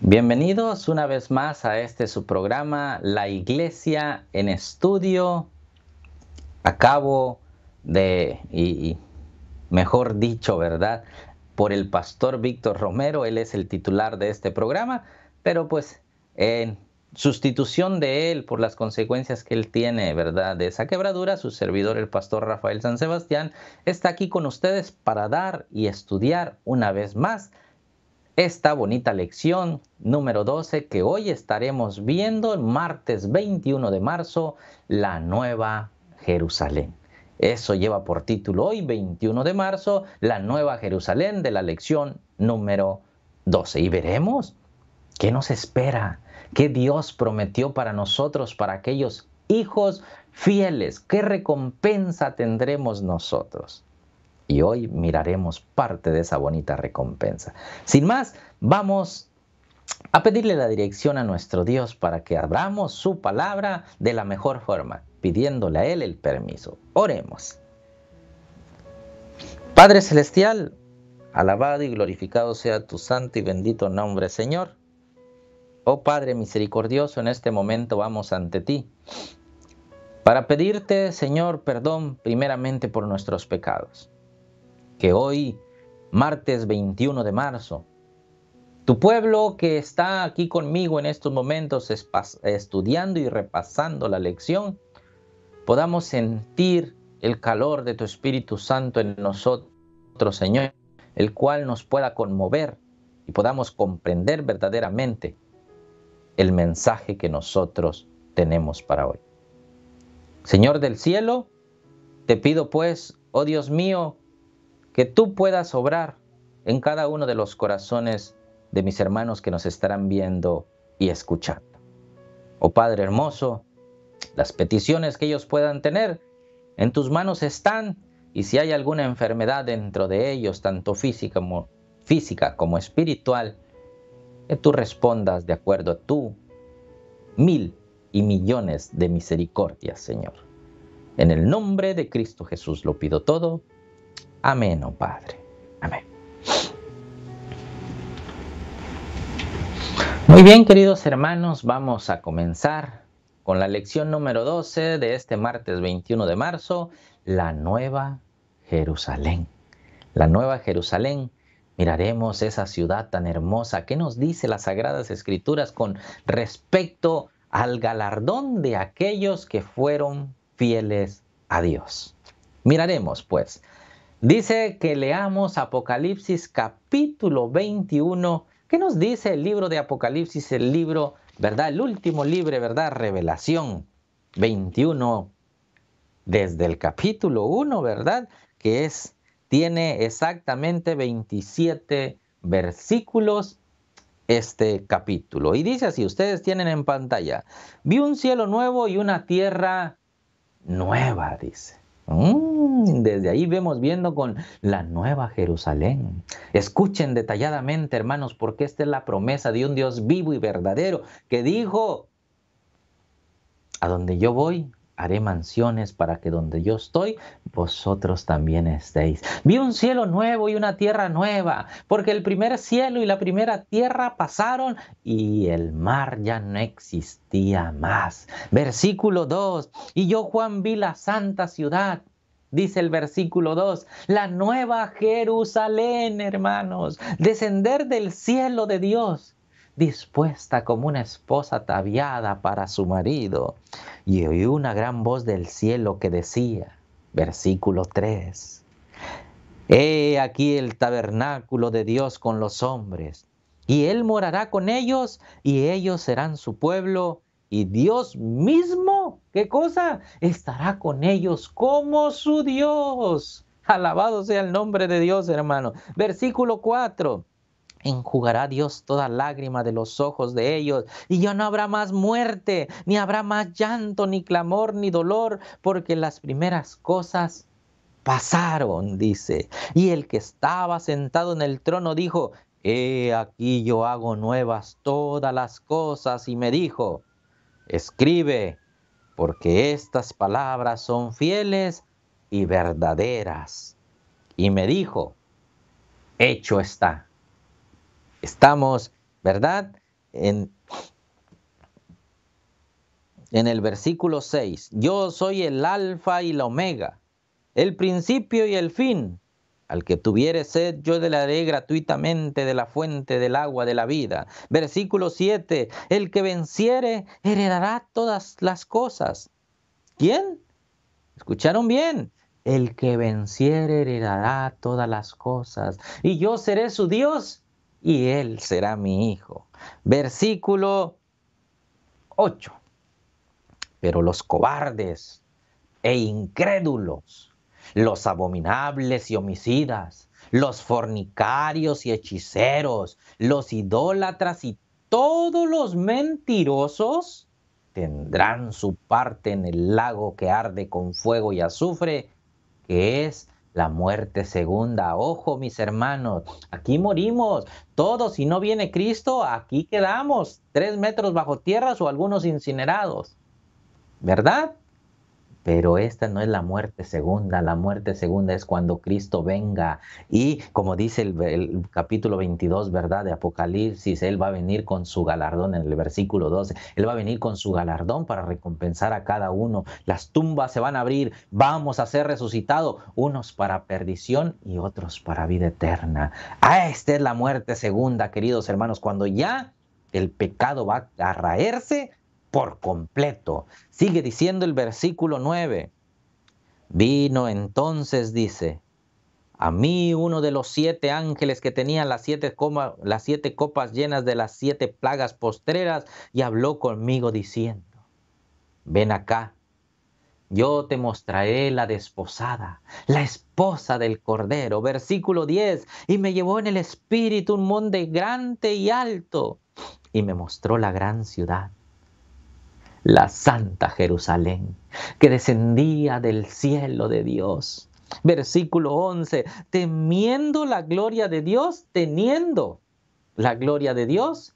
Bienvenidos una vez más a este su programa La Iglesia en Estudio. Acabo de, y, y mejor dicho, ¿verdad? Por el pastor Víctor Romero, él es el titular de este programa, pero pues en sustitución de él por las consecuencias que él tiene, ¿verdad? De esa quebradura, su servidor, el pastor Rafael San Sebastián, está aquí con ustedes para dar y estudiar una vez más esta bonita lección número 12 que hoy estaremos viendo el martes 21 de marzo, la nueva Jerusalén. Eso lleva por título hoy 21 de marzo, la nueva Jerusalén de la lección número 12. Y veremos qué nos espera, qué Dios prometió para nosotros, para aquellos hijos fieles, qué recompensa tendremos nosotros y hoy miraremos parte de esa bonita recompensa. Sin más, vamos a pedirle la dirección a nuestro Dios para que abramos su palabra de la mejor forma, pidiéndole a Él el permiso. Oremos. Padre Celestial, alabado y glorificado sea tu santo y bendito nombre, Señor. Oh Padre misericordioso, en este momento vamos ante ti para pedirte, Señor, perdón primeramente por nuestros pecados que hoy, martes 21 de marzo, tu pueblo que está aquí conmigo en estos momentos estudiando y repasando la lección, podamos sentir el calor de tu Espíritu Santo en nosotros, Señor, el cual nos pueda conmover y podamos comprender verdaderamente el mensaje que nosotros tenemos para hoy. Señor del cielo, te pido pues, oh Dios mío, que tú puedas obrar en cada uno de los corazones de mis hermanos que nos estarán viendo y escuchando. Oh Padre hermoso, las peticiones que ellos puedan tener en tus manos están y si hay alguna enfermedad dentro de ellos, tanto física como, física como espiritual, que tú respondas de acuerdo a tú mil y millones de misericordias, Señor. En el nombre de Cristo Jesús lo pido todo. Amén, oh Padre. Amén. Muy bien, queridos hermanos, vamos a comenzar con la lección número 12 de este martes 21 de marzo, la nueva Jerusalén. La nueva Jerusalén. Miraremos esa ciudad tan hermosa. ¿Qué nos dice las Sagradas Escrituras con respecto al galardón de aquellos que fueron fieles a Dios? Miraremos, pues, Dice que leamos Apocalipsis capítulo 21. ¿Qué nos dice el libro de Apocalipsis, el libro, verdad? El último libro, ¿verdad? Revelación 21, desde el capítulo 1, ¿verdad? Que es, tiene exactamente 27 versículos este capítulo. Y dice así, ustedes tienen en pantalla, vi un cielo nuevo y una tierra nueva, dice. Mm. Mm, desde ahí vemos viendo con la nueva Jerusalén. Escuchen detalladamente, hermanos, porque esta es la promesa de un Dios vivo y verdadero que dijo, a donde yo voy, haré mansiones para que donde yo estoy, vosotros también estéis. Vi un cielo nuevo y una tierra nueva, porque el primer cielo y la primera tierra pasaron y el mar ya no existía más. Versículo 2, y yo Juan vi la santa ciudad Dice el versículo 2, la nueva Jerusalén, hermanos, descender del cielo de Dios, dispuesta como una esposa ataviada para su marido. Y oí una gran voz del cielo que decía, versículo 3, He aquí el tabernáculo de Dios con los hombres, y Él morará con ellos, y ellos serán su pueblo, y Dios mismo, ¿qué cosa? Estará con ellos como su Dios. Alabado sea el nombre de Dios, hermano. Versículo 4. Enjugará Dios toda lágrima de los ojos de ellos, y ya no habrá más muerte, ni habrá más llanto, ni clamor, ni dolor, porque las primeras cosas pasaron, dice. Y el que estaba sentado en el trono dijo, He aquí yo hago nuevas todas las cosas, y me dijo, Escribe, porque estas palabras son fieles y verdaderas. Y me dijo, hecho está. Estamos, ¿verdad? En, en el versículo 6, yo soy el alfa y la omega, el principio y el fin, al que tuviere sed, yo le daré gratuitamente de la fuente del agua de la vida. Versículo 7. El que venciere heredará todas las cosas. ¿Quién? ¿Escucharon bien? El que venciere heredará todas las cosas. Y yo seré su Dios y él será mi hijo. Versículo 8. Pero los cobardes e incrédulos los abominables y homicidas, los fornicarios y hechiceros, los idólatras y todos los mentirosos tendrán su parte en el lago que arde con fuego y azufre, que es la muerte segunda. Ojo, mis hermanos, aquí morimos. Todos, si no viene Cristo, aquí quedamos, tres metros bajo tierra o algunos incinerados. ¿Verdad? Pero esta no es la muerte segunda, la muerte segunda es cuando Cristo venga y como dice el, capítulo 22, ¿verdad? De Apocalipsis, Él va a venir con su galardón en el versículo 12, Él va a venir con su galardón para recompensar a cada uno, las tumbas se van a abrir, vamos a ser resucitados, unos para perdición y otros para vida eterna. Ah, esta es la muerte segunda, queridos hermanos, cuando ya el pecado va a raerse por completo. Sigue diciendo el versículo 9. Vino entonces, dice, a mí uno de los siete ángeles que tenían las siete, las siete copas llenas de las siete plagas postreras y habló conmigo diciendo, ven acá, yo te mostraré la desposada, la esposa del Cordero. Versículo 10, y me llevó en el espíritu un monte grande y alto y me mostró la gran ciudad la Santa Jerusalén, que descendía del cielo de Dios. Versículo 11, temiendo la gloria de Dios, teniendo la gloria de Dios,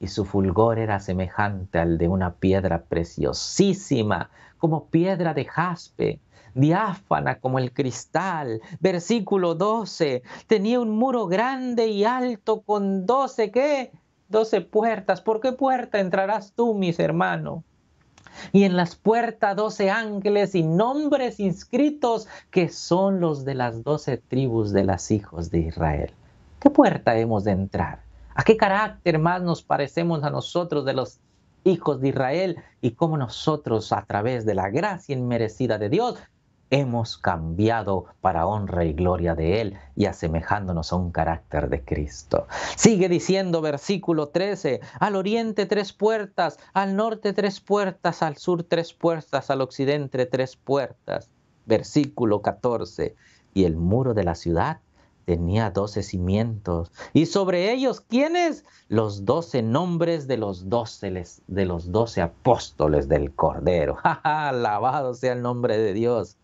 y su fulgor era semejante al de una piedra preciosísima, como piedra de jaspe, diáfana como el cristal. Versículo 12, tenía un muro grande y alto con doce, ¿qué? Doce puertas. ¿Por qué puerta entrarás tú, mis hermanos? y en las puertas doce ángeles y nombres inscritos que son los de las doce tribus de los hijos de Israel. ¿Qué puerta hemos de entrar? ¿A qué carácter más nos parecemos a nosotros de los hijos de Israel y cómo nosotros a través de la gracia inmerecida de Dios hemos cambiado para honra y gloria de Él y asemejándonos a un carácter de Cristo. Sigue diciendo versículo 13, al oriente tres puertas, al norte tres puertas, al sur tres puertas, al occidente tres puertas. Versículo 14, y el muro de la ciudad tenía doce cimientos. Y sobre ellos, ¿quiénes? Los doce nombres de los doce, de los doce apóstoles del Cordero. Alabado sea el nombre de Dios.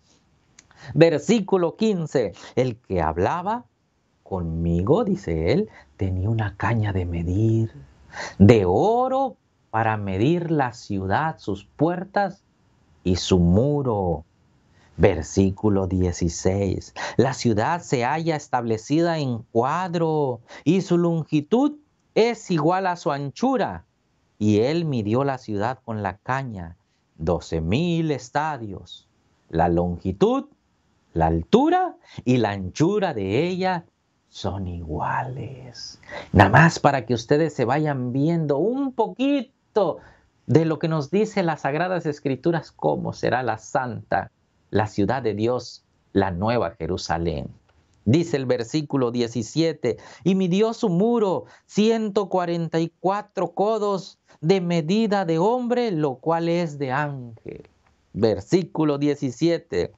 Versículo 15, el que hablaba conmigo, dice él, tenía una caña de medir, de oro para medir la ciudad, sus puertas y su muro. Versículo 16. La ciudad se halla establecida en cuadro y su longitud es igual a su anchura. Y él midió la ciudad con la caña, doce mil estadios. La longitud, la altura y la anchura de ella son iguales. Nada más para que ustedes se vayan viendo un poquito de lo que nos dice las Sagradas Escrituras, cómo será la santa, la ciudad de Dios, la nueva Jerusalén. Dice el versículo 17, y midió su muro 144 codos de medida de hombre, lo cual es de ángel. Versículo 17,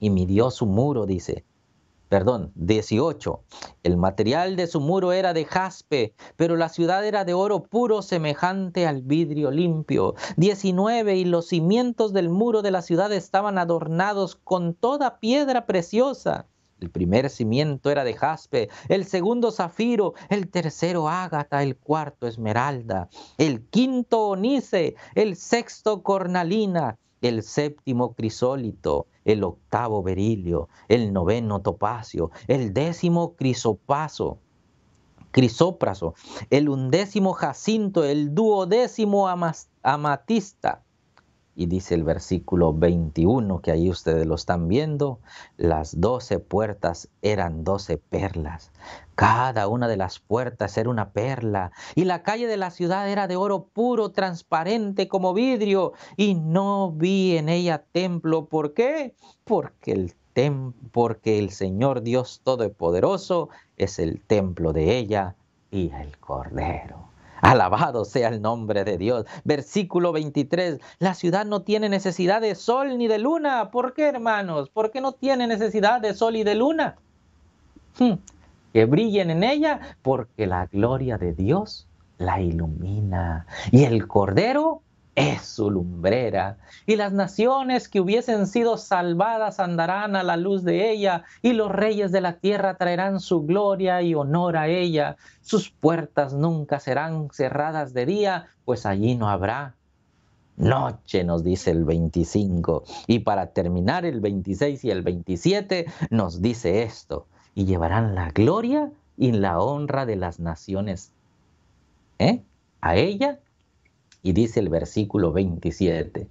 y midió su muro, dice. Perdón, dieciocho. El material de su muro era de jaspe, pero la ciudad era de oro puro semejante al vidrio limpio. Diecinueve, Y los cimientos del muro de la ciudad estaban adornados con toda piedra preciosa. El primer cimiento era de jaspe, el segundo zafiro, el tercero ágata, el cuarto esmeralda, el quinto onice, el sexto cornalina, el séptimo crisólito, el octavo berilio, el noveno topacio, el décimo crisopaso, crisópraso, el undécimo jacinto, el duodécimo amatista. Y dice el versículo 21, que ahí ustedes lo están viendo, las doce puertas eran doce perlas. Cada una de las puertas era una perla, y la calle de la ciudad era de oro puro, transparente como vidrio, y no vi en ella templo. ¿Por qué? Porque el, tem porque el Señor Dios Todopoderoso es el templo de ella y el Cordero. Alabado sea el nombre de Dios. Versículo 23. La ciudad no tiene necesidad de sol ni de luna. ¿Por qué, hermanos? ¿Por qué no tiene necesidad de sol y de luna? Hmm que brillen en ella, porque la gloria de Dios la ilumina. Y el Cordero es su lumbrera. Y las naciones que hubiesen sido salvadas andarán a la luz de ella, y los reyes de la tierra traerán su gloria y honor a ella. Sus puertas nunca serán cerradas de día, pues allí no habrá. Noche nos dice el 25. Y para terminar el 26 y el 27 nos dice esto y llevarán la gloria y la honra de las naciones. ¿eh? A ella, y dice el versículo 27,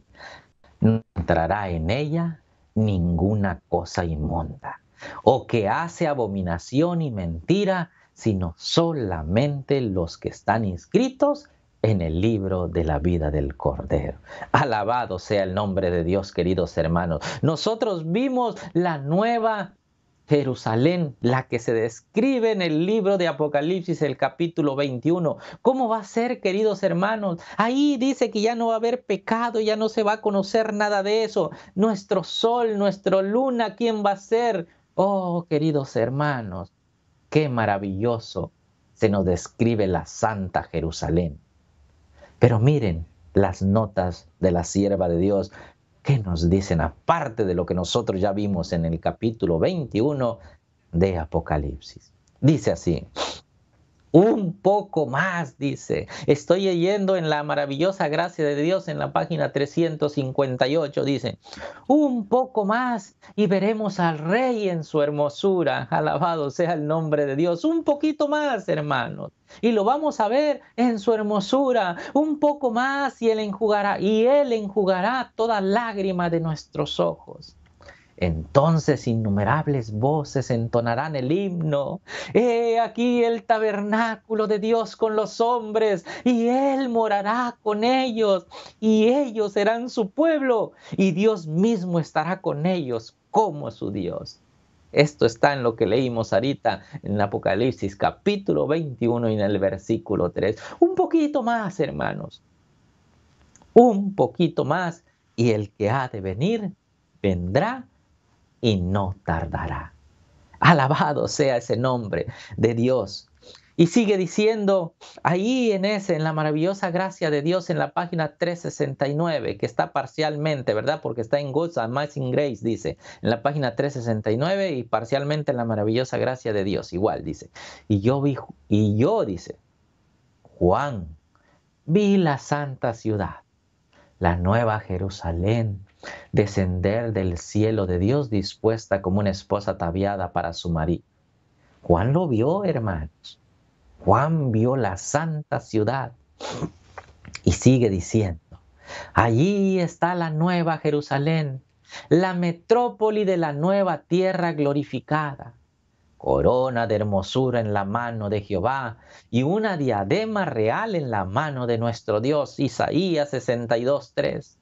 no entrará en ella ninguna cosa inmunda, o que hace abominación y mentira, sino solamente los que están inscritos en el libro de la vida del Cordero. Alabado sea el nombre de Dios, queridos hermanos. Nosotros vimos la nueva Jerusalén, la que se describe en el libro de Apocalipsis, el capítulo 21. ¿Cómo va a ser, queridos hermanos? Ahí dice que ya no va a haber pecado, ya no se va a conocer nada de eso. Nuestro sol, nuestra luna, ¿quién va a ser? Oh, queridos hermanos, qué maravilloso se nos describe la Santa Jerusalén. Pero miren las notas de la sierva de Dios. ¿Qué nos dicen aparte de lo que nosotros ya vimos en el capítulo 21 de Apocalipsis? Dice así, un poco más, dice. Estoy leyendo en la maravillosa gracia de Dios en la página 358, dice, un poco más y veremos al rey en su hermosura. Alabado sea el nombre de Dios. Un poquito más, hermanos. Y lo vamos a ver en su hermosura, un poco más y él enjugará, y él enjugará toda lágrima de nuestros ojos. Entonces innumerables voces entonarán el himno. He aquí el tabernáculo de Dios con los hombres, y Él morará con ellos, y ellos serán su pueblo, y Dios mismo estará con ellos como su Dios. Esto está en lo que leímos ahorita en Apocalipsis capítulo 21 y en el versículo 3. Un poquito más, hermanos. Un poquito más, y el que ha de venir vendrá y no tardará. Alabado sea ese nombre de Dios. Y sigue diciendo ahí en ese, en la maravillosa gracia de Dios, en la página 369, que está parcialmente, ¿verdad? Porque está en God's Amazing Grace, dice, en la página 369 y parcialmente en la maravillosa gracia de Dios, igual dice. Y yo vi, y yo, dice, Juan, vi la santa ciudad, la nueva Jerusalén descender del cielo de Dios dispuesta como una esposa ataviada para su marido. Juan lo vio, hermanos. Juan vio la santa ciudad y sigue diciendo, allí está la nueva Jerusalén, la metrópoli de la nueva tierra glorificada corona de hermosura en la mano de Jehová y una diadema real en la mano de nuestro Dios. Isaías 62.3.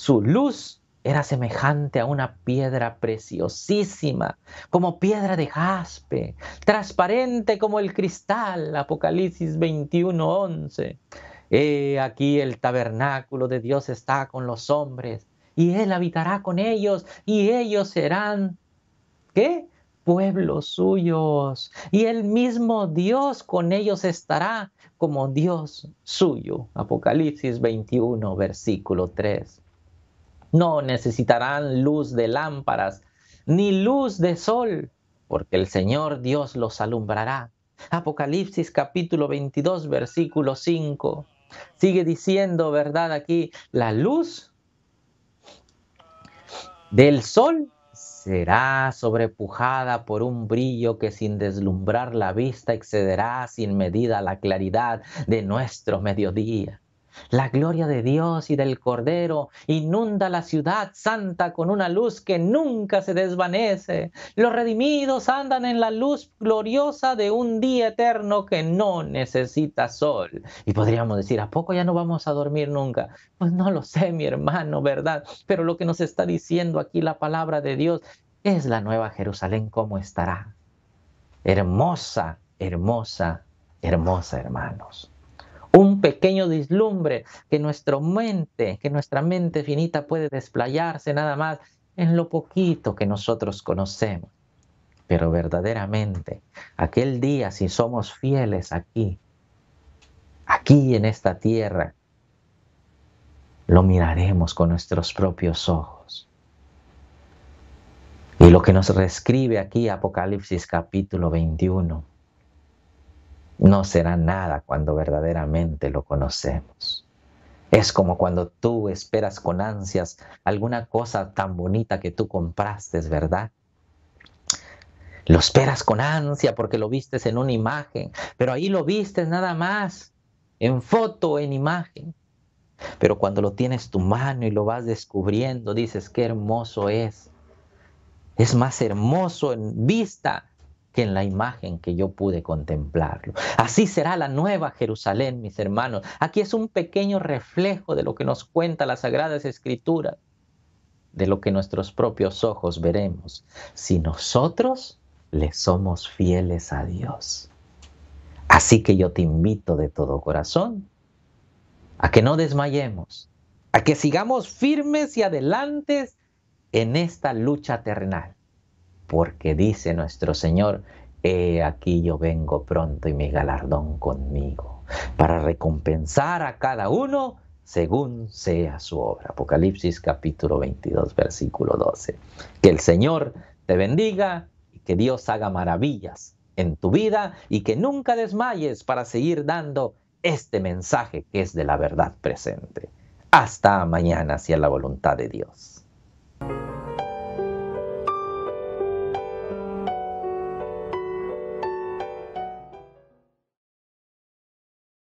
Su luz era semejante a una piedra preciosísima, como piedra de jaspe, transparente como el cristal, Apocalipsis 21:11. He aquí el tabernáculo de Dios está con los hombres, y Él habitará con ellos, y ellos serán, ¿qué? Pueblos suyos, y el mismo Dios con ellos estará como Dios suyo. Apocalipsis 21, versículo 3. No necesitarán luz de lámparas, ni luz de sol, porque el Señor Dios los alumbrará. Apocalipsis capítulo 22, versículo 5. Sigue diciendo, ¿verdad? Aquí, la luz del sol será sobrepujada por un brillo que sin deslumbrar la vista excederá sin medida la claridad de nuestro mediodía. La gloria de Dios y del Cordero inunda la ciudad santa con una luz que nunca se desvanece. Los redimidos andan en la luz gloriosa de un día eterno que no necesita sol. Y podríamos decir, ¿a poco ya no vamos a dormir nunca? Pues no lo sé, mi hermano, ¿verdad? Pero lo que nos está diciendo aquí la palabra de Dios es la nueva Jerusalén, ¿cómo estará? Hermosa, hermosa, hermosa, hermanos un pequeño dislumbre que nuestra mente, que nuestra mente finita puede desplayarse nada más en lo poquito que nosotros conocemos. Pero verdaderamente, aquel día, si somos fieles aquí, aquí en esta tierra, lo miraremos con nuestros propios ojos. Y lo que nos reescribe aquí Apocalipsis capítulo 21 no será nada cuando verdaderamente lo conocemos. Es como cuando tú esperas con ansias alguna cosa tan bonita que tú compraste, ¿verdad? Lo esperas con ansia porque lo vistes en una imagen, pero ahí lo vistes nada más, en foto, en imagen. Pero cuando lo tienes tu mano y lo vas descubriendo, dices, qué hermoso es. Es más hermoso en vista que en la imagen que yo pude contemplarlo. Así será la nueva Jerusalén, mis hermanos. Aquí es un pequeño reflejo de lo que nos cuenta las Sagradas Escrituras, de lo que nuestros propios ojos veremos, si nosotros le somos fieles a Dios. Así que yo te invito de todo corazón a que no desmayemos, a que sigamos firmes y adelantes en esta lucha terrenal porque dice nuestro Señor, He aquí yo vengo pronto y mi galardón conmigo, para recompensar a cada uno según sea su obra. Apocalipsis capítulo 22, versículo 12. Que el Señor te bendiga y que Dios haga maravillas en tu vida y que nunca desmayes para seguir dando este mensaje que es de la verdad presente. Hasta mañana, si la voluntad de Dios.